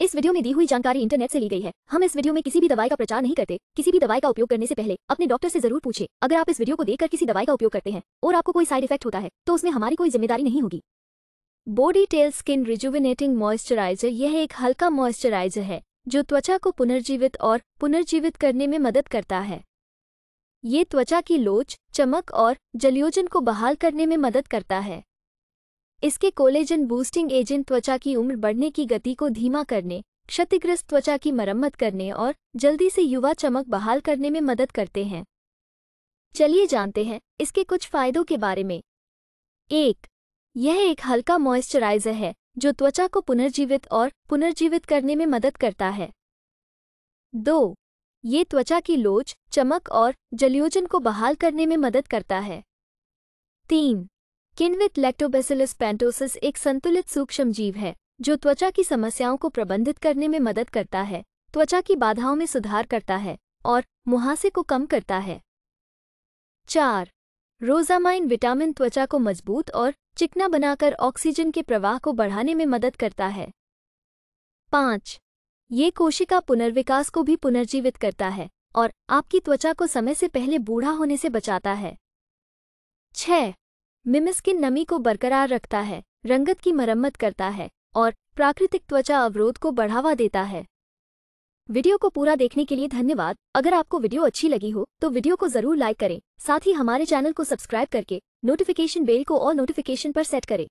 इस वीडियो में दी हुई जानकारी इंटरनेट से ली गई है हम इस वीडियो में किसी भी दवाई का प्रचार नहीं करते किसी भी दवाई का उपयोग करने से पहले अपने डॉक्टर से जरूर पूछे अगर आप इस वीडियो को देखकर किसी दवाई का उपयोग करते हैं और आपको कोई साइड इफेक्ट होता है तो उसमें हमारी कोई जिम्मेदारी नहीं होगी body tale skin rejuvenating moisturiser यह एक हल्का मॉइस्चराइजर है जो त्वचा को पुनर्जीवित और पुनर्जीवित करने में मदद करता है ये त्वचा की लोच चमक और जलयोजन को बहाल करने में मदद करता है इसके कोलेजन बूस्टिंग एजेंट त्वचा की उम्र बढ़ने की गति को धीमा करने क्षतिग्रस्त त्वचा की मरम्मत करने और जल्दी से युवा चमक बहाल करने में मदद करते हैं चलिए जानते हैं इसके कुछ फायदों के बारे में एक यह एक हल्का मॉइस्चराइजर है जो त्वचा को पुनर्जीवित और पुनर्जीवित करने में मदद करता है दो ये त्वचा की लोच चमक और जलयोजन को बहाल करने में मदद करता है तीन किण्वित लैक्टोबेसिलस पेंटोसिस एक संतुलित सूक्ष्म जीव है जो त्वचा की समस्याओं को प्रबंधित करने में मदद करता है त्वचा की बाधाओं में सुधार करता है और मुहासे को कम करता है चार रोजामाइन विटामिन त्वचा को मजबूत और चिकना बनाकर ऑक्सीजन के प्रवाह को बढ़ाने में मदद करता है पाँच ये कोशिका पुनर्विकास को भी पुनर्जीवित करता है और आपकी त्वचा को समय से पहले बूढ़ा होने से बचाता है छह की नमी को बरकरार रखता है रंगत की मरम्मत करता है और प्राकृतिक त्वचा अवरोध को बढ़ावा देता है वीडियो को पूरा देखने के लिए धन्यवाद अगर आपको वीडियो अच्छी लगी हो तो वीडियो को जरूर लाइक करें साथ ही हमारे चैनल को सब्सक्राइब करके नोटिफिकेशन बेल को और नोटिफिकेशन पर सेट करें